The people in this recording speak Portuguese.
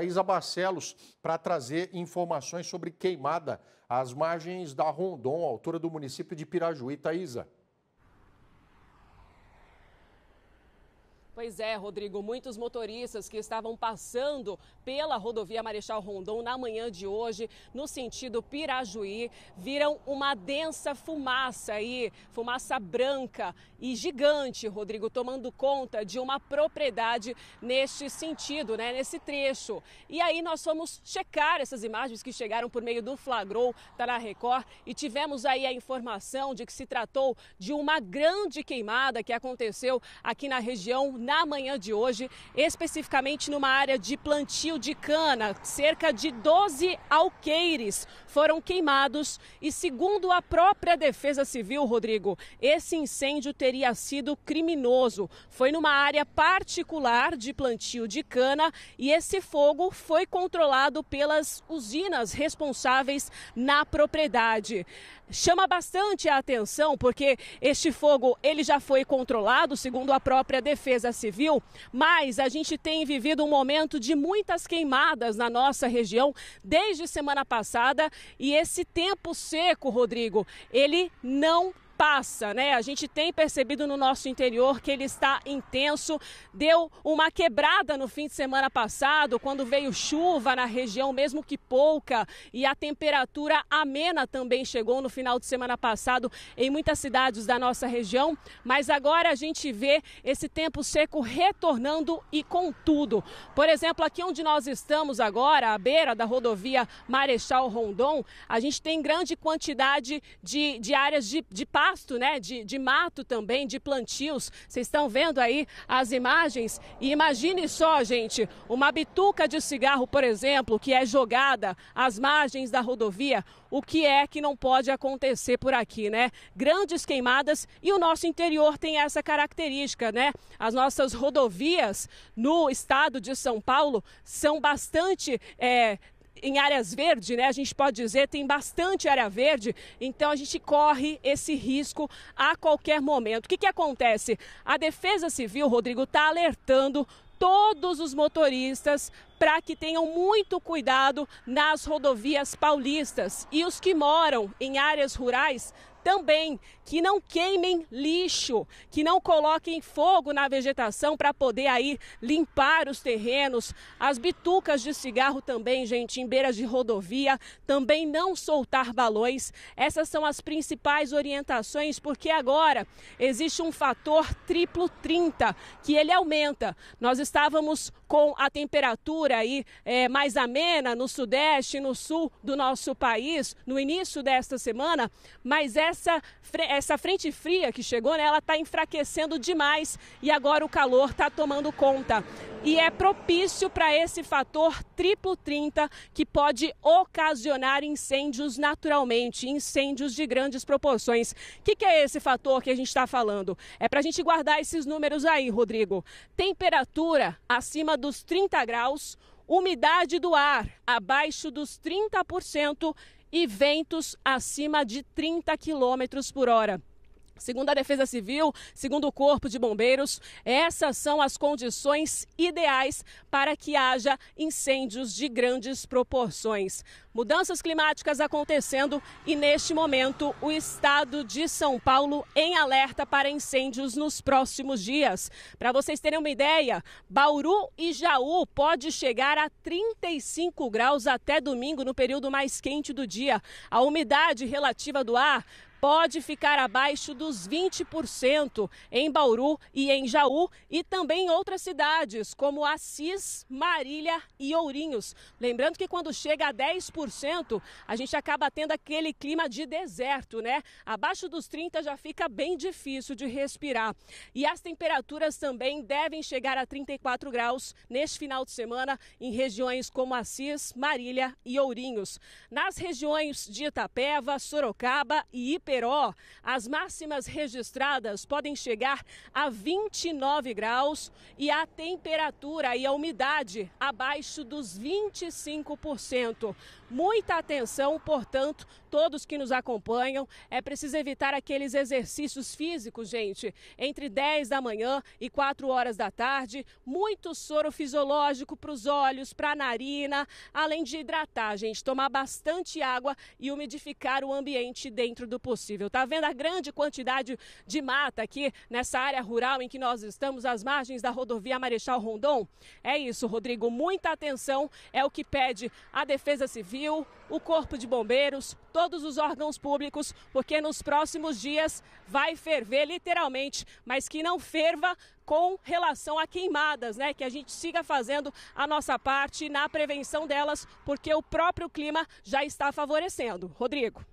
Thaisa Barcelos para trazer informações sobre queimada às margens da Rondon, altura do município de Pirajuí. Thaisa. Pois é, Rodrigo, muitos motoristas que estavam passando pela rodovia Marechal Rondon na manhã de hoje, no sentido Pirajuí, viram uma densa fumaça aí, fumaça branca e gigante, Rodrigo, tomando conta de uma propriedade neste sentido, né, nesse trecho. E aí nós fomos checar essas imagens que chegaram por meio do Flagrou, tá na Record, e tivemos aí a informação de que se tratou de uma grande queimada que aconteceu aqui na região na manhã de hoje, especificamente numa área de plantio de cana. Cerca de 12 alqueires foram queimados e, segundo a própria Defesa Civil, Rodrigo, esse incêndio teria sido criminoso. Foi numa área particular de plantio de cana e esse fogo foi controlado pelas usinas responsáveis na propriedade. Chama bastante a atenção porque este fogo ele já foi controlado, segundo a própria Defesa Civil, mas a gente tem vivido um momento de muitas queimadas na nossa região desde semana passada e esse tempo seco, Rodrigo, ele não passa, né? A gente tem percebido no nosso interior que ele está intenso. Deu uma quebrada no fim de semana passado, quando veio chuva na região, mesmo que pouca, e a temperatura amena também chegou no final de semana passado em muitas cidades da nossa região, mas agora a gente vê esse tempo seco retornando e com tudo. Por exemplo, aqui onde nós estamos agora, à beira da rodovia Marechal Rondon, a gente tem grande quantidade de, de áreas de, de pasto, né, de, de mato também, de plantios. Vocês estão vendo aí as imagens? E imagine só, gente, uma bituca de cigarro, por exemplo, que é jogada às margens da rodovia, o que é que não pode acontecer por aqui, né? Grandes queimadas e o nosso interior tem essa característica, né? As nossas rodovias no estado de São Paulo são bastante é, em áreas verdes, né? A gente pode dizer tem bastante área verde, então a gente corre esse risco a qualquer momento. O que, que acontece? A Defesa Civil, Rodrigo, está alertando todos os motoristas para que tenham muito cuidado nas rodovias paulistas. E os que moram em áreas rurais também que não queimem lixo, que não coloquem fogo na vegetação para poder aí limpar os terrenos. As bitucas de cigarro também, gente, em beiras de rodovia, também não soltar balões. Essas são as principais orientações, porque agora existe um fator triplo 30, que ele aumenta. Nós estávamos com a temperatura temperatura aí é, mais amena no sudeste e no sul do nosso país no início desta semana, mas essa, essa frente fria que chegou, né, ela está enfraquecendo demais e agora o calor está tomando conta. E é propício para esse fator triplo 30 que pode ocasionar incêndios naturalmente, incêndios de grandes proporções. O que, que é esse fator que a gente está falando? É para a gente guardar esses números aí, Rodrigo. Temperatura acima dos 30 graus, umidade do ar abaixo dos 30% e ventos acima de 30 km por hora. Segundo a Defesa Civil, segundo o Corpo de Bombeiros, essas são as condições ideais para que haja incêndios de grandes proporções. Mudanças climáticas acontecendo e, neste momento, o estado de São Paulo em alerta para incêndios nos próximos dias. Para vocês terem uma ideia, Bauru e Jaú pode chegar a 35 graus até domingo, no período mais quente do dia. A umidade relativa do ar pode ficar abaixo dos 20% em Bauru e em Jaú e também em outras cidades, como Assis, Marília e Ourinhos. Lembrando que quando chega a 10%, a gente acaba tendo aquele clima de deserto, né? Abaixo dos 30 já fica bem difícil de respirar. E as temperaturas também devem chegar a 34 graus neste final de semana em regiões como Assis, Marília e Ourinhos. Nas regiões de Itapeva, Sorocaba e Iper as máximas registradas podem chegar a 29 graus e a temperatura e a umidade abaixo dos 25%. Muita atenção, portanto, todos que nos acompanham. É preciso evitar aqueles exercícios físicos, gente, entre 10 da manhã e 4 horas da tarde. Muito soro fisiológico para os olhos, para a narina, além de hidratar, gente, tomar bastante água e umidificar o ambiente dentro do possível. Tá vendo a grande quantidade de mata aqui nessa área rural em que nós estamos, às margens da rodovia Marechal Rondon? É isso, Rodrigo. Muita atenção é o que pede a Defesa Civil Civil, o Corpo de Bombeiros, todos os órgãos públicos, porque nos próximos dias vai ferver literalmente, mas que não ferva com relação a queimadas, né? Que a gente siga fazendo a nossa parte na prevenção delas, porque o próprio clima já está favorecendo. Rodrigo.